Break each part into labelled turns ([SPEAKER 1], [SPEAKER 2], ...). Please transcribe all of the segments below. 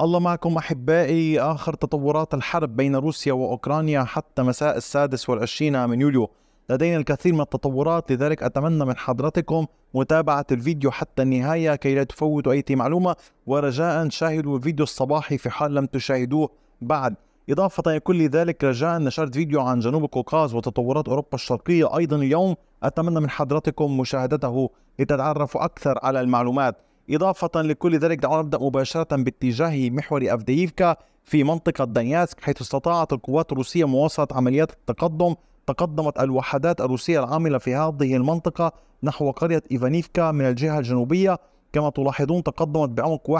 [SPEAKER 1] الله معكم أحبائي آخر تطورات الحرب بين روسيا وأوكرانيا حتى مساء السادس والعشرين من يوليو لدينا الكثير من التطورات لذلك أتمنى من حضرتكم متابعة الفيديو حتى النهاية كي لا تفوتوا أي معلومة ورجاء شاهدوا الفيديو الصباحي في حال لم تشاهدوه بعد إضافة لكل ذلك رجاء نشرت فيديو عن جنوب القوقاز وتطورات أوروبا الشرقية أيضا اليوم أتمنى من حضرتكم مشاهدته لتتعرفوا أكثر على المعلومات إضافة لكل ذلك دعونا نبدأ مباشرة باتجاه محور أفدييفكا في منطقة دانياسك حيث استطاعت القوات الروسية مواصلة عمليات التقدم تقدمت الوحدات الروسية العاملة في هذه المنطقة نحو قرية إيفانيفكا من الجهة الجنوبية كما تلاحظون تقدمت بعمق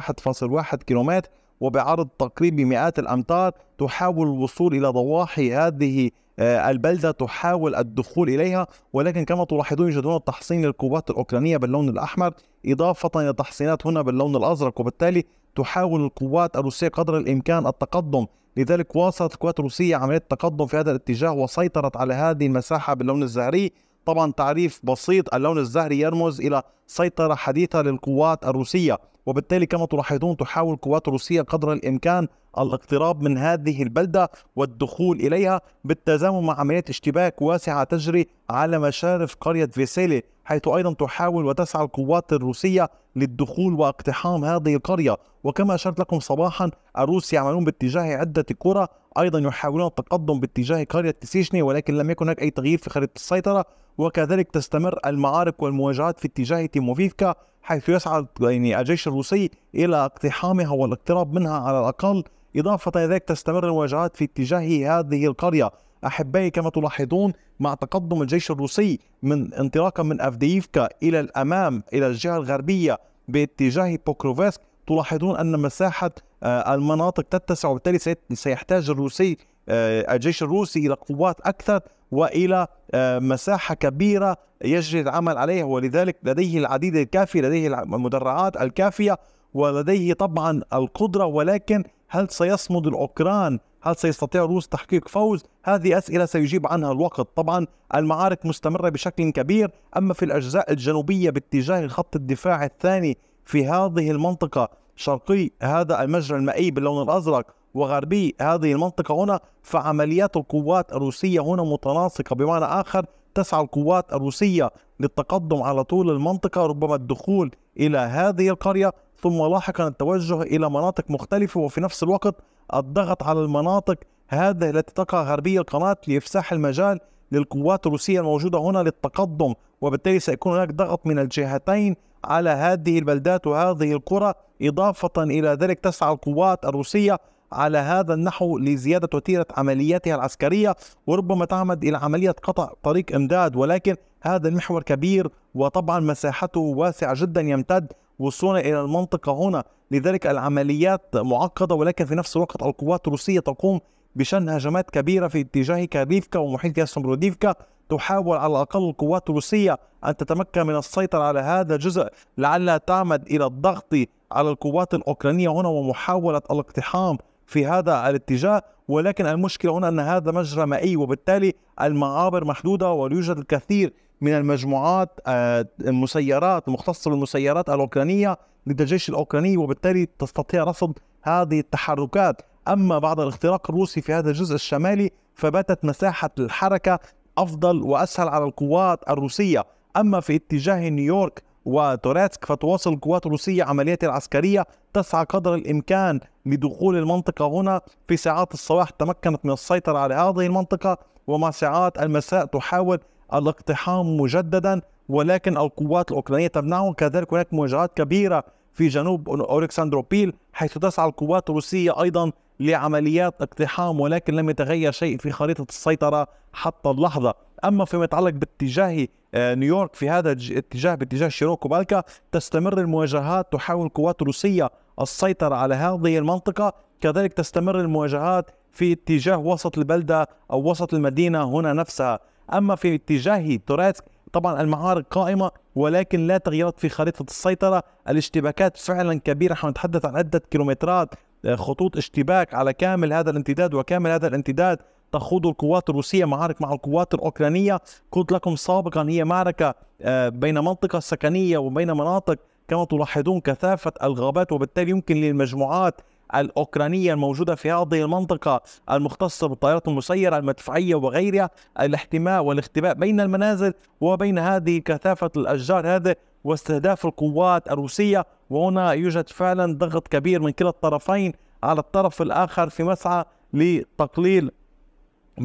[SPEAKER 1] 1.1 كيلومتر وبعرض تقريبي مئات الأمتار تحاول الوصول إلى ضواحي هذه آه، البلدة تحاول الدخول إليها ولكن كما تلاحظون يجدون تحصين للقوات الأوكرانية باللون الأحمر إضافة إلى تحصينات هنا باللون الأزرق وبالتالي تحاول القوات الروسية قدر الإمكان التقدم لذلك واصلت القوات الروسية عملية التقدم في هذا الاتجاه وسيطرت على هذه المساحة باللون الزهري طبعا تعريف بسيط اللون الزهري يرمز إلى سيطرة حديثة للقوات الروسية وبالتالي كما تلاحظون تحاول القوات الروسيه قدر الإمكان الاقتراب من هذه البلدة والدخول إليها بالتزامن مع عمليات اشتباك واسعة تجري على مشارف قرية فيسيلي حيث أيضا تحاول وتسعى القوات الروسية للدخول واقتحام هذه القرية وكما أشرت لكم صباحا الروس يعملون باتجاه عدة كرة أيضا يحاولون التقدم باتجاه قرية تسيشني ولكن لم يكن هناك أي تغيير في خريطة السيطرة وكذلك تستمر المعارك والمواجهات في اتجاه تيموفيفكا حيث يسعى يعني الجيش الروسي إلى اقتحامها والاقتراب منها على الأقل إضافة إلى ذلك تستمر المواجهات في اتجاه هذه القرية أحبائي كما تلاحظون مع تقدم الجيش الروسي من انطلاقا من أفدييفكا إلى الأمام إلى الجهة الغربية باتجاه بوكروفسك تلاحظون أن مساحة آه، المناطق تتسع وبالتالي سيحتاج الروسي آه، الجيش الروسي إلى قوات أكثر والى آه، مساحه كبيره يجري العمل عليها ولذلك لديه العديد الكافي لديه المدرعات الكافيه ولديه طبعا القدرة ولكن هل سيصمد الأوكران؟ هل سيستطيع الروس تحقيق فوز؟ هذه أسئلة سيجيب عنها الوقت طبعا المعارك مستمرة بشكل كبير أما في الأجزاء الجنوبية باتجاه خط الدفاع الثاني في هذه المنطقة شرقي هذا المجرى المائي باللون الأزرق وغربي هذه المنطقة هنا فعمليات القوات الروسية هنا متناسقة بمعنى آخر تسعى القوات الروسية للتقدم على طول المنطقة ربما الدخول إلى هذه القرية ثم لاحقا التوجه إلى مناطق مختلفة وفي نفس الوقت الضغط على المناطق هذه التي تقع غربية القناة لإفساح المجال للقوات الروسية الموجودة هنا للتقدم وبالتالي سيكون هناك ضغط من الجهتين على هذه البلدات وهذه القرى إضافة إلى ذلك تسعى القوات الروسية على هذا النحو لزيادة وتيرة عملياتها العسكرية وربما تعمد إلى عملية قطع طريق إمداد ولكن هذا المحور كبير وطبعا مساحته واسعة جدا يمتد وصولا إلى المنطقة هنا لذلك العمليات معقدة ولكن في نفس الوقت القوات الروسية تقوم بشن هجمات كبيرة في اتجاه كاريفكا ومحيط ياسمبروديفكا تحاول على الأقل القوات الروسية أن تتمكن من السيطرة على هذا الجزء لعلها تعمد إلى الضغط على القوات الأوكرانية هنا ومحاولة الاقتحام في هذا الاتجاه ولكن المشكلة هنا أن هذا مجرى مائي وبالتالي المعابر محدودة ويوجد الكثير من المجموعات آه، المسيرات المختصه بالمسيرات الاوكرانيه ضد الجيش الاوكراني وبالتالي تستطيع رصد هذه التحركات اما بعد الاختراق الروسي في هذا الجزء الشمالي فباتت مساحه الحركه افضل واسهل على القوات الروسيه اما في اتجاه نيويورك وتوراتسك فتواصل القوات الروسية عملياتها العسكرية تسعى قدر الإمكان لدخول المنطقة هنا في ساعات الصباح تمكنت من السيطرة على هذه المنطقة ومع ساعات المساء تحاول الاقتحام مجددا ولكن القوات الأوكرانية تمنعهم كذلك هناك مواجهات كبيرة في جنوب أوركساندروبيل حيث تسعى القوات الروسية أيضا لعمليات اقتحام ولكن لم يتغير شيء في خريطة السيطرة حتى اللحظة أما فيما يتعلق باتجاه آه، نيويورك في هذا الاتجاه باتجاه شيروك وبالكا تستمر المواجهات تحاول القوات الروسية السيطرة على هذه المنطقة كذلك تستمر المواجهات في اتجاه وسط البلدة أو وسط المدينة هنا نفسها أما في اتجاه توراتسك طبعا المعارك قائمة ولكن لا تغييرات في خريطة السيطرة الاشتباكات فعلا كبيرة نحن نتحدث عن عدة كيلومترات آه، خطوط اشتباك على كامل هذا الامتداد وكامل هذا الامتداد تخوض القوات الروسية معارك مع القوات الأوكرانية قلت لكم سابقا هي معركة آه، بين منطقة سكنية وبين مناطق كما تلاحظون كثافة الغابات وبالتالي يمكن للمجموعات الأوكرانية الموجودة في هذه المنطقة المختصة بالطائرات المسيرة المدفعية وغيرها الاحتماء والاختباء بين المنازل وبين هذه كثافة الأشجار هذه واستهداف القوات الروسية وهنا يوجد فعلا ضغط كبير من كلا الطرفين على الطرف الآخر في مسعى لتقليل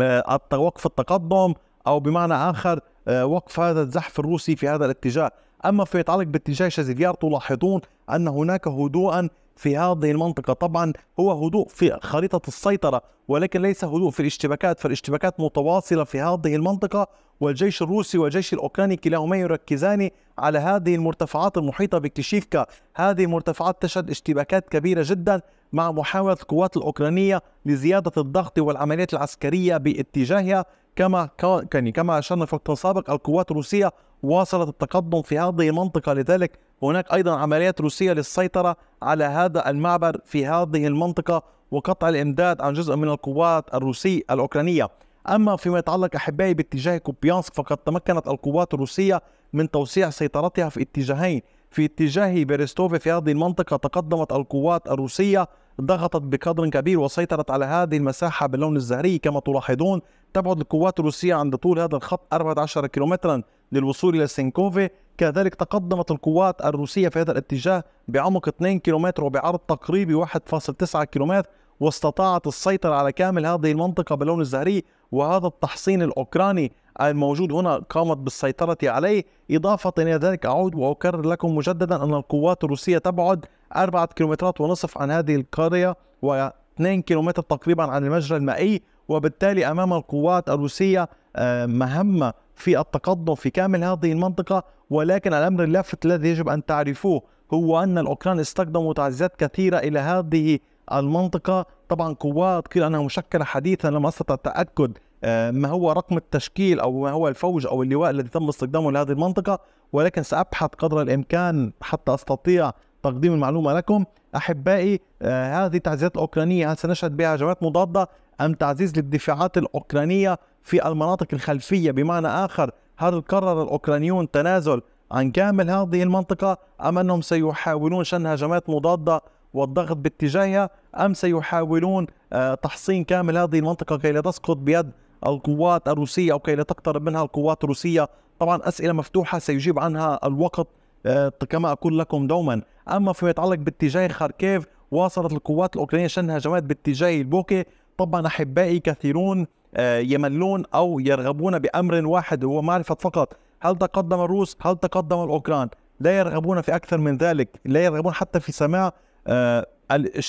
[SPEAKER 1] آه، وقف التقدم أو بمعنى آخر آه، وقف هذا الزحف الروسي في هذا الاتجاه أما في يتعلق باتجاه شازيفيار تلاحظون أن هناك هدوءا في هذه المنطقة طبعا هو هدوء في خريطة السيطرة ولكن ليس هدوء في الاشتباكات فالاشتباكات متواصلة في هذه المنطقة والجيش الروسي والجيش الأوكراني كلاهما يركزان على هذه المرتفعات المحيطة بكليشيفكا هذه المرتفعات تشهد اشتباكات كبيرة جدا مع محاولة القوات الأوكرانية لزيادة الضغط والعمليات العسكرية باتجاهها كما يعني كما أشرنا في وقت سابق القوات الروسية واصلت التقدم في هذه المنطقة لذلك هناك أيضا عمليات روسية للسيطرة على هذا المعبر في هذه المنطقة وقطع الإمداد عن جزء من القوات الروسية الأوكرانية أما فيما يتعلق أحبائي باتجاه كوبيانسك فقد تمكنت القوات الروسية من توسيع سيطرتها في اتجاهين في اتجاه بيرستوفي في هذه المنطقة تقدمت القوات الروسية ضغطت بقدر كبير وسيطرت على هذه المساحة باللون الزهري كما تلاحظون تبعد القوات الروسية عند طول هذا الخط 14 كيلومترا للوصول إلى سينكوفي كذلك تقدمت القوات الروسية في هذا الاتجاه بعمق 2 كيلومتر وبعرض تقريبي 1.9 كيلومتر واستطاعت السيطرة على كامل هذه المنطقة باللون الزهري وهذا التحصين الأوكراني الموجود هنا قامت بالسيطرة عليه إضافة إلى ذلك أعود وأكرر لكم مجددا أن القوات الروسية تبعد أربعة كيلومترات ونصف عن هذه القرية و 2 كيلومتر تقريبا عن المجرى المائي وبالتالي أمام القوات الروسية آه، مهمة في التقدم في كامل هذه المنطقة ولكن الأمر اللافت الذي يجب أن تعرفوه هو أن الأوكران استخدموا تعزيزات كثيرة إلى هذه المنطقة طبعا قوات قيل أنها مشكلة حديثا لم أستطع التأكد آه، ما هو رقم التشكيل أو ما هو الفوج أو اللواء الذي تم استخدامه لهذه المنطقة ولكن سأبحث قدر الإمكان حتى أستطيع تقديم المعلومة لكم أحبائي آه، هذه التعزيزات الأوكرانية هل سنشهد بها هجمات مضادة أم تعزيز للدفاعات الأوكرانية في المناطق الخلفية بمعنى آخر هل قرر الأوكرانيون تنازل عن كامل هذه المنطقة أم أنهم سيحاولون شن هجمات مضادة والضغط باتجاهها أم سيحاولون آه، تحصين كامل هذه المنطقة كي لا تسقط بيد القوات الروسية أو كي لا تقترب منها القوات الروسية طبعا أسئلة مفتوحة سيجيب عنها الوقت آه، كما أقول لكم دوما أما فيما يتعلق باتجاه خاركيف واصلت القوات الأوكرانية شن هجمات باتجاه البوكي طبعا أحبائي كثيرون آه، يملون أو يرغبون بأمر واحد هو معرفة فقط هل تقدم الروس هل تقدم الأوكران لا يرغبون في أكثر من ذلك لا يرغبون حتى في سماع آه،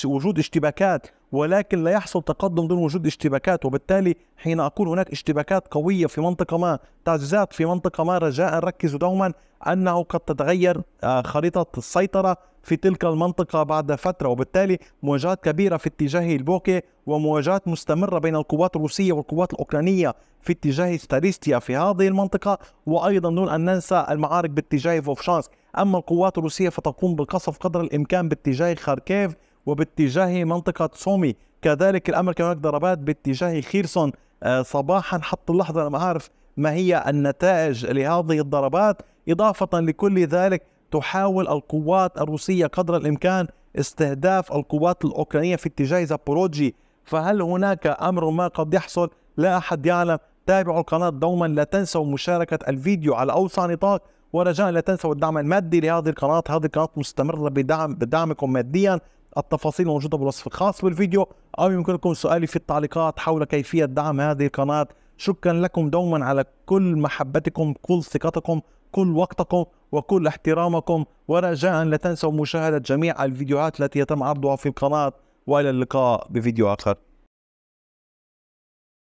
[SPEAKER 1] وجود اشتباكات ولكن لا يحصل تقدم دون وجود اشتباكات وبالتالي حين أقول هناك اشتباكات قوية في منطقة ما تعزيزات في منطقة ما رجاء ركزوا دوما أنه قد تتغير آه، خريطة السيطرة في تلك المنطقة بعد فترة وبالتالي مواجهات كبيرة في اتجاه البوكي ومواجهات مستمرة بين القوات الروسية والقوات الأوكرانية في اتجاه ستاريستيا في هذه المنطقة وأيضا دون أن ننسى المعارك باتجاه فوفشانسك أما القوات الروسية فتقوم بقصف قدر الإمكان باتجاه خاركيف وباتجاه منطقة سومي كذلك الأمر كان هناك ضربات باتجاه خيرسون آه، صباحا حتى اللحظة لم أعرف ما هي النتائج لهذه الضربات إضافة لكل ذلك تحاول القوات الروسية قدر الإمكان استهداف القوات الأوكرانية في اتجاه زابوروجي فهل هناك أمر ما قد يحصل لا أحد يعلم تابعوا القناة دوما لا تنسوا مشاركة الفيديو على أوسع نطاق ورجاء لا تنسوا الدعم المادي لهذه القناة هذه القناة مستمرة بدعم بدعمكم ماديا التفاصيل موجودة بالوصف الخاص بالفيديو أو يمكنكم سؤالي في التعليقات حول كيفية دعم هذه القناة شكرا لكم دوما على كل محبتكم كل ثقتكم كل وقتكم وكل احترامكم ورجاء لا تنسوا مشاهدة جميع الفيديوهات التي يتم عرضها في القناة وإلى اللقاء بفيديو آخر